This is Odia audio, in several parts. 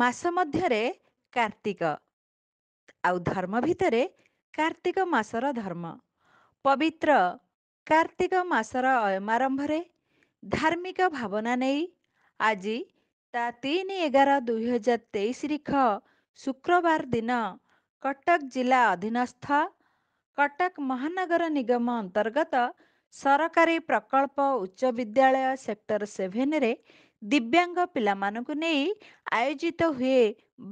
ମାସ ମଧ୍ୟରେ କାର୍ତ୍ତିକ ଆଉ ଧର୍ମ ଭିତରେ କାର୍ତ୍ତିକ ମାସର ଧର୍ମ ପବିତ୍ର କାର୍ତ୍ତିକ ମାସର ଅୟମାରମ୍ଭରେ ଧାର୍ମିକ ଭାବନା ନେଇ ଆଜି ତା ତିନି ଏଗାର ଦୁଇହଜାର ତେଇଶ ରିଖ ଶୁକ୍ରବାର ଦିନ କଟକ ଜିଲ୍ଲା ଅଧୀନସ୍ଥ କଟକ ମହାନଗର ନିଗମ ଅନ୍ତର୍ଗତ ସରକାରୀ ପ୍ରକଳ୍ପ ଉଚ୍ଚ ବିଦ୍ୟାଳୟ ସେକ୍ଟର ସେଭେନରେ ଦିବ୍ୟାଙ୍ଗ ପିଲାମାନଙ୍କୁ ନେଇ ଆୟୋଜିତ ହୁଏ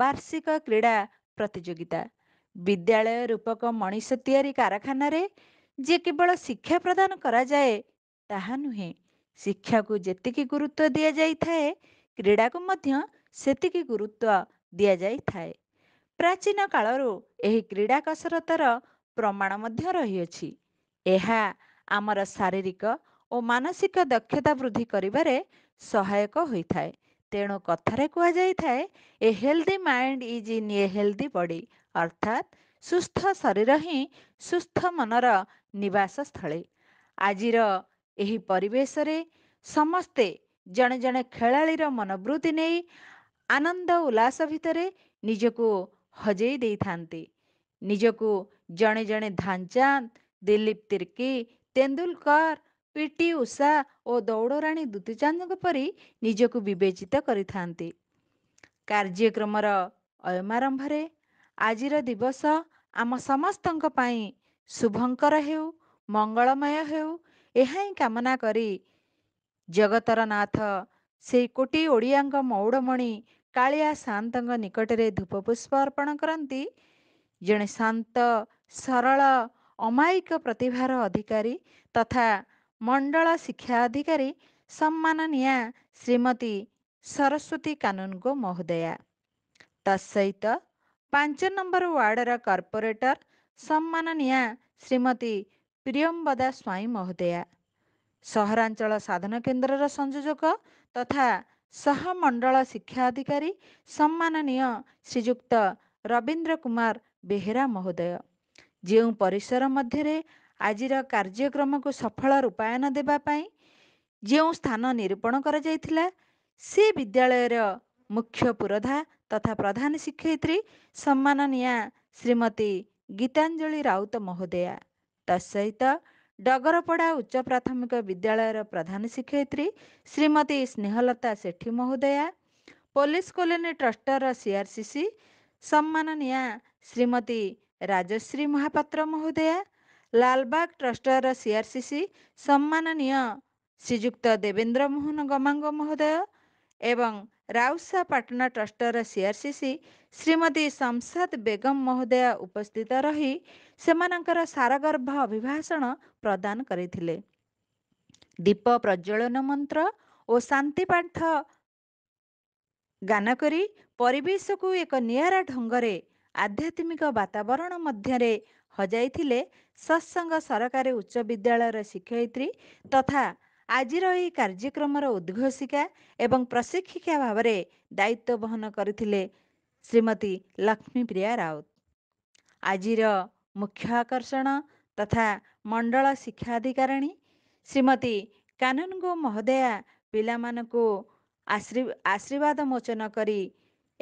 ବାର୍ଷିକ କ୍ରୀଡ଼ା ପ୍ରତିଯୋଗିତା ବିଦ୍ୟାଳୟ ରୂପକ ମଣିଷ ତିଆରି କାରଖାନାରେ ଯେ କେବଳ ଶିକ୍ଷା ପ୍ରଦାନ କରାଯାଏ ତାହା ନୁହେଁ ଶିକ୍ଷାକୁ ଯେତିକି ଗୁରୁତ୍ୱ ଦିଆଯାଇଥାଏ କ୍ରୀଡ଼ାକୁ ମଧ୍ୟ ସେତିକି ଗୁରୁତ୍ୱ ଦିଆଯାଇଥାଏ ପ୍ରାଚୀନ କାଳରୁ ଏହି କ୍ରୀଡ଼ା କସରତର ପ୍ରମାଣ ମଧ୍ୟ ରହିଅଛି ଏହା ଆମର ଶାରୀରିକ ଓ ମାନସିକ ଦକ୍ଷତା ବୃଦ୍ଧି କରିବାରେ ସହାୟକ ହୋଇଥାଏ ତେଣୁ କଥାରେ କୁହାଯାଇଥାଏ a healthy mind is in a healthy body ଅର୍ଥାତ୍ ସୁସ୍ଥ ଶରୀର ହିଁ ସୁସ୍ଥ ମନର ନିବାସ ସ୍ଥଳୀ ଆଜିର ଏହି ପରିବେଶରେ ସମସ୍ତେ ଜଣେ ଜଣେ ଖେଳାଳିର ମନୋବୃତ୍ତି ନେଇ ଆନନ୍ଦ ଉଲ୍ଲାସ ଭିତରେ ନିଜକୁ ହଜେଇ ଦେଇଥାନ୍ତି ନିଜକୁ ଜଣେ ଜଣେ ଧ୍ୟାନଚାନ୍ଦ ଦିଲୀପ ତିର୍କି ତେନ୍ଦୁଲକର ପିଟି ଉଷା ଓ ଦୌଡ଼ରାଣୀ ଦୂତୀଚାନ୍ଦଙ୍କ ପରି ନିଜକୁ ବିବେଚିତ କରିଥାନ୍ତି କାର୍ଯ୍ୟକ୍ରମର ଅୟମାରମ୍ଭରେ ଆଜିର ଦିବସ ଆମ ସମସ୍ତଙ୍କ ପାଇଁ ଶୁଭଙ୍କର ହେଉ ମଙ୍ଗଳମୟ ହେଉ ଏହା ହିଁ କାମନା କରି ଜଗତର ନାଥ ସେଇ କୋଟି ଓଡ଼ିଆଙ୍କ ମଉଡ଼ମଣି କାଳିଆ ସାନ୍ତଙ୍କ ନିକଟରେ ଧୂପପୁଷ୍ପ ଅର୍ପଣ କରନ୍ତି ଜଣେ ଶାନ୍ତ ସରଳ ଅମାୟିକ ପ୍ରତିଭାର ଅଧିକାରୀ ତଥା ମଣ୍ଡଳ ଶିକ୍ଷା ଅଧିକାରୀ ସମ୍ମାନନୀୟା ଶ୍ରୀମତୀ ସରସ୍ୱତୀ କାନୁନଙ୍କୁ ମହୋଦୟା ତା ସହିତ ପାଞ୍ଚ ନମ୍ବର ୱାର୍ଡ଼ର କର୍ପୋରେଟର ସମ୍ମାନନୀୟା ଶ୍ରୀମତୀ ପ୍ରିୟମ୍ବଦା ସ୍ୱାଇଁ ମହୋଦୟା ସହରାଞ୍ଚଳ ସାଧନ କେନ୍ଦ୍ରର ସଂଯୋଜକ ତଥା ସହମଣ୍ଡଳ ଶିକ୍ଷା ଅଧିକାରୀ ସମ୍ମାନନୀୟ ଶ୍ରୀଯୁକ୍ତ ରବୀନ୍ଦ୍ର କୁମାର ବେହେରା ମହୋଦୟ ଯେଉଁ ପରିସର ମଧ୍ୟରେ ଆଜିର କାର୍ଯ୍ୟକ୍ରମକୁ ସଫଳ ରୂପାୟନ ଦେବା ପାଇଁ ଯେଉଁ ସ୍ଥାନ ନିରୂପଣ କରାଯାଇଥିଲା ସେ ବିଦ୍ୟାଳୟର ମୁଖ୍ୟ ପୁରୋଧା ତଥା ପ୍ରଧାନ ଶିକ୍ଷୟିତ୍ରୀ ସମ୍ମାନନୀୟା ଶ୍ରୀମତୀ ଗୀତାଞ୍ଜଳି ରାଉତ ମହୋଦୟା ତା ସହିତ ଡଗରପଡ଼ା ଉଚ୍ଚ ପ୍ରାଥମିକ ବିଦ୍ୟାଳୟର ପ୍ରଧାନ ଶିକ୍ଷୟିତ୍ରୀ ଶ୍ରୀମତୀ ସ୍ନେହଲତା ସେଠୀ ମହୋଦୟା ପୋଲିସ କଲୋନୀ ଟ୍ରଷ୍ଟର ସିଆରସିସି ସମ୍ମାନନୀୟା ଶ୍ରୀମତୀ ରାଜଶ୍ରୀ ମହାପାତ୍ର ମହୋଦୟା ଲାଲବାଗ ଟ୍ରଷ୍ଟର ସିଆରସିସି ସମ୍ମାନନୀୟ ଶ୍ରୀଯୁକ୍ତ ଦେବେନ୍ଦ୍ର ମୋହନ ଗମାଙ୍ଗ ମହୋଦୟ ଏବଂ ରାଉସା ପାଟନା ଟ୍ରଷ୍ଟର ସିଆର୍ସିସି ଶ୍ରୀମତୀ ସମସାଦ ବେଗମ ମହୋଦୟ ଉପସ୍ଥିତ ରହି ସେମାନଙ୍କର ସାରଗର୍ଭ ଅଭିଭାଷଣ ପ୍ରଦାନ କରିଥିଲେ ଦୀପ ପ୍ରଜ୍ୱଳନ ମନ୍ତ୍ର ଓ ଶାନ୍ତିପାଠ ଗାନ କରି ପରିବେଶକୁ ଏକ ନିଆରା ଢଙ୍ଗରେ ଆଧ୍ୟାତ୍ମିକ ବାତାବରଣ ମଧ୍ୟରେ ହଜାଇଥିଲେ ସତ୍ସଙ୍ଗ ସରକାରୀ ଉଚ୍ଚ ବିଦ୍ୟାଳୟର ଶିକ୍ଷୟିତ୍ରୀ ତଥା ଆଜିର ଏହି କାର୍ଯ୍ୟକ୍ରମର ଉଦ୍ଘୋଷିକା ଏବଂ ପ୍ରଶିକ୍ଷିକା ଭାବରେ ଦାୟିତ୍ୱ ବହନ କରିଥିଲେ ଶ୍ରୀମତୀ ଲକ୍ଷ୍ମୀପ୍ରିୟା ରାଉତ ଆଜିର ମୁଖ୍ୟ ଆକର୍ଷଣ ତଥା ମଣ୍ଡଳ ଶିକ୍ଷାଧିକାରିଣୀ ଶ୍ରୀମତୀ କାନନଗୋ ମହୋଦୟା ପିଲାମାନଙ୍କୁ ଆଶୀର୍ବାଦ ମୋଚନ କରି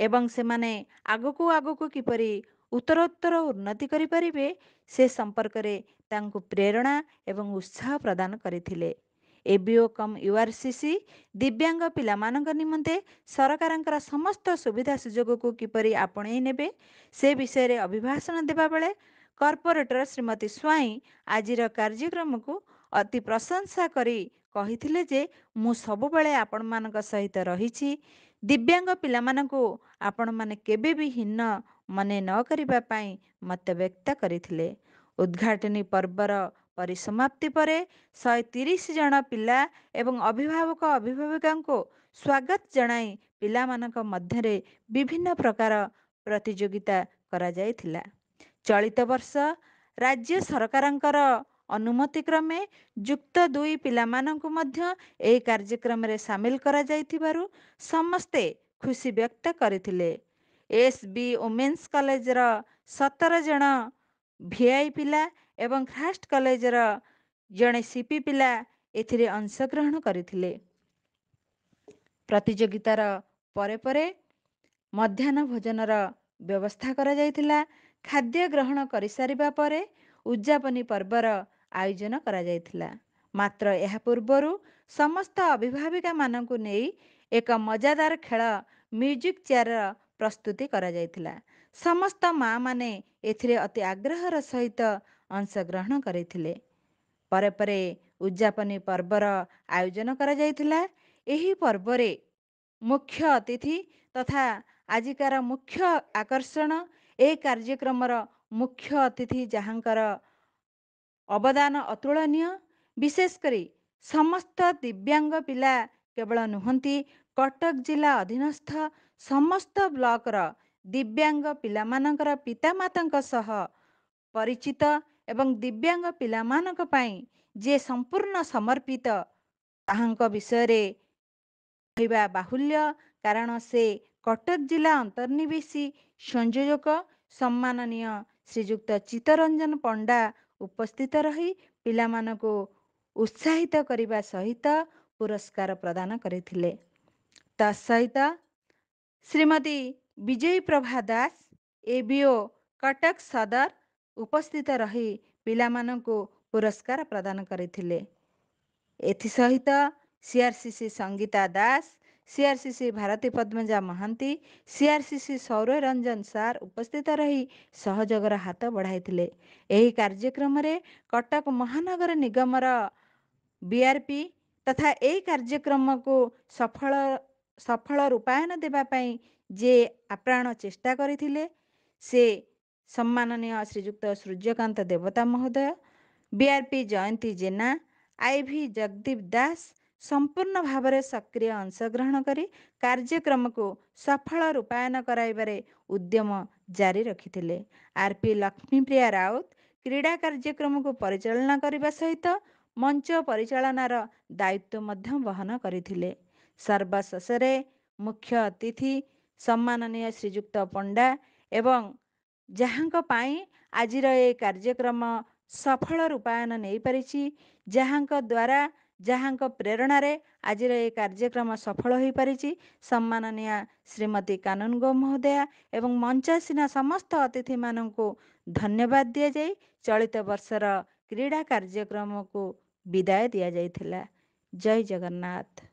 ଏବଂ ସେମାନେ ଆଗକୁ ଆଗକୁ କିପରି ଉତ୍ତରୋତ୍ତର ଉନ୍ନତି କରିପାରିବେ ସେ ସମ୍ପର୍କରେ ତାଙ୍କୁ ପ୍ରେରଣା ଏବଂ ଉତ୍ସାହ ପ୍ରଦାନ କରିଥିଲେ ଏ ବି ଓ କମ୍ ୟୁଆରସିସି ଦିବ୍ୟାଙ୍ଗ ପିଲାମାନଙ୍କ ନିମନ୍ତେ ସରକାରଙ୍କର ସମସ୍ତ ସୁବିଧା ସୁଯୋଗକୁ କିପରି ଆପଣେଇ ନେବେ ସେ ବିଷୟରେ ଅଭିଭାଷଣ ଦେବାବେଳେ କର୍ପୋରେଟର ଶ୍ରୀମତୀ ସ୍ୱାଇଁ ଆଜିର କାର୍ଯ୍ୟକ୍ରମକୁ ଅତି ପ୍ରଶଂସା କରି କହିଥିଲେ ଯେ ମୁଁ ସବୁବେଳେ ଆପଣମାନଙ୍କ ସହିତ ରହିଛି ଦିବ୍ୟାଙ୍ଗ ପିଲାମାନଙ୍କୁ ଆପଣମାନେ କେବେ ବି ହୀନ ମନେ ନ କରିବା ପାଇଁ ମତ ବ୍ୟକ୍ତ କରିଥିଲେ ଉଦ୍ଘାଟନୀ ପର୍ବର ପରିସମାପ୍ତି ପରେ ଶହେ ତିରିଶ ଜଣ ପିଲା ଏବଂ ଅଭିଭାବକ ଅଭିଭାବିକାଙ୍କୁ ସ୍ୱାଗତ ଜଣାଇ ପିଲାମାନଙ୍କ ମଧ୍ୟରେ ବିଭିନ୍ନ ପ୍ରକାର ପ୍ରତିଯୋଗିତା କରାଯାଇଥିଲା ଚଳିତ ବର୍ଷ ରାଜ୍ୟ ସରକାରଙ୍କର ଅନୁମତି କ୍ରମେ ଯୁକ୍ତ ଦୁଇ ପିଲାମାନଙ୍କୁ ମଧ୍ୟ ଏହି କାର୍ଯ୍ୟକ୍ରମରେ ସାମିଲ କରାଯାଇଥିବାରୁ ସମସ୍ତେ ଖୁସି ବ୍ୟକ୍ତ କରିଥିଲେ ଏସ୍ ବି ଓମେନ୍ସ କଲେଜର ସତର ଜଣ ଭି ଆଇ ପିଲା ଏବଂ ଖ୍ରାଷ୍ଟ କଲେଜର ଜଣେ ସିପି ପିଲା ଏଥିରେ ଅଂଶଗ୍ରହଣ କରିଥିଲେ ପ୍ରତିଯୋଗିତାର ପରେ ପରେ ମଧ୍ୟାହ୍ନ ଭୋଜନର ବ୍ୟବସ୍ଥା କରାଯାଇଥିଲା ଖାଦ୍ୟ ଗ୍ରହଣ କରିସାରିବା ପରେ ଉଦ୍ଯାପନୀ ପର୍ବର ଆୟୋଜନ କରାଯାଇଥିଲା ମାତ୍ର ଏହା ପୂର୍ବରୁ ସମସ୍ତ ଅଭିଭାବିକାମାନଙ୍କୁ ନେଇ ଏକ ମଜାଦାର ଖେଳ ମ୍ୟୁଜିକ୍ ଚେୟାରର ପ୍ରସ୍ତୁତି କରାଯାଇଥିଲା ସମସ୍ତ ମା ମାନେ ଏଥିରେ ଅତି ଆଗ୍ରହର ସହିତ ଅଂଶଗ୍ରହଣ କରିଥିଲେ ପରେ ପରେ ଉଦ୍ଯାପନୀ ପର୍ବର ଆୟୋଜନ କରାଯାଇଥିଲା ଏହି ପର୍ବରେ ମୁଖ୍ୟ ଅତିଥି ତଥା ଆଜିକାର ମୁଖ୍ୟ ଆକର୍ଷଣ ଏ କାର୍ଯ୍ୟକ୍ରମର ମୁଖ୍ୟ ଅତିଥି ଯାହାଙ୍କର ଅବଦାନ ଅତୁଳନୀୟ ବିଶେଷ କରି ସମସ୍ତ ଦିବ୍ୟାଙ୍ଗ ପିଲା କେବଳ ନୁହନ୍ତି କଟକ ଜିଲ୍ଲା ଅଧୀନସ୍ଥ ସମସ୍ତ ବ୍ଲକର ଦିବ୍ୟାଙ୍ଗ ପିଲାମାନଙ୍କର ପିତାମାତାଙ୍କ ସହ ପରିଚିତ ଏବଂ ଦିବ୍ୟାଙ୍ଗ ପିଲାମାନଙ୍କ ପାଇଁ ଯିଏ ସମ୍ପୂର୍ଣ୍ଣ ସମର୍ପିତ ତାହାଙ୍କ ବିଷୟରେ କହିବା ବାହୁଲ୍ୟ କାରଣ ସେ କଟକ ଜିଲ୍ଲା ଅନ୍ତର୍ନିବେଶୀ ସଂଯୋଜକ ସମ୍ମାନନୀୟ ଶ୍ରୀଯୁକ୍ତ ଚିତ୍ତରଞ୍ଜନ ପଣ୍ଡା ଉପସ୍ଥିତ ରହି ପିଲାମାନଙ୍କୁ ଉତ୍ସାହିତ କରିବା ସହିତ ପୁରସ୍କାର ପ୍ରଦାନ କରିଥିଲେ ତା ସହିତ श्रीमती विजय प्रभा दास कटक सदर उपस्थित रहि पि पुरस्कार प्रदान गरिसहित CRCC Sangita Das CRCC Bharati Padmaja Mahanta CRCC Saura Ranjan सार उपस्थित रहि सहयोग र हात बढाइलेम कटक महानगर निगम र बिआरपि तथा यही को सफल ସଫଳ ରୂପାୟନ ଦେବା ପାଇଁ ଯିଏ ଆପ୍ରାଣ ଚେଷ୍ଟା କରିଥିଲେ ସେ ସମ୍ମାନନୀୟ ଶ୍ରୀଯୁକ୍ତ ସୂର୍ଯ୍ୟକାନ୍ତ ଦେବତା ମହୋଦୟ B R P Jayanti Jena I V Jagadip Das ସମ୍ପୂର୍ଣ୍ଣ ଭାବରେ ସକ୍ରିୟ ଅଂଶଗ୍ରହଣ କରି କାର୍ଯ୍ୟକ୍ରମକୁ ସଫଳ ରୂପାୟନ କରାଇବାରେ ଉଦ୍ୟମ ଜାରି ରଖିଥିଲେ ଆର୍ ପି ଲକ୍ଷ୍ମୀପ୍ରିୟା ରାଉତ କ୍ରୀଡ଼ା କାର୍ଯ୍ୟକ୍ରମକୁ ପରିଚାଳନା କରିବା ସହିତ ମଞ୍ଚ ପରିଚାଳନାର ଦାୟିତ୍ୱ ମଧ୍ୟ ବହନ କରିଥିଲେ ସର୍ବଶେଷରେ ମୁଖ୍ୟ ଅତିଥି ସମ୍ମାନନୀୟ ଶ୍ରୀଯୁକ୍ତ ପଣ୍ଡା ଏବଂ ଯାହାଙ୍କ ପାଇଁ ଆଜିର ଏ କାର୍ଯ୍ୟକ୍ରମ ସଫଳ ରୂପାୟନ ନେଇପାରିଛି ଯାହାଙ୍କ ଦ୍ୱାରା ଯାହାଙ୍କ ପ୍ରେରଣାରେ ଆଜିର ଏ କାର୍ଯ୍ୟକ୍ରମ ସଫଳ ହୋଇପାରିଛି ସମ୍ମାନନୀୟା ଶ୍ରୀମତୀ ଗୋ ମହୋଦୟା ଏବଂ ମଞ୍ଚାସୀନା ସମସ୍ତ ଅତିଥିମାନଙ୍କୁ ଧନ୍ୟବାଦ ଦିଆଯାଇ ଚଳିତ ବର୍ଷର କ୍ରୀଡ଼ା କାର୍ଯ୍ୟକ୍ରମକୁ ବିଦାୟ ଦିଆଯାଇଥିଲା ଜୟ ଜଗନ୍ନାଥ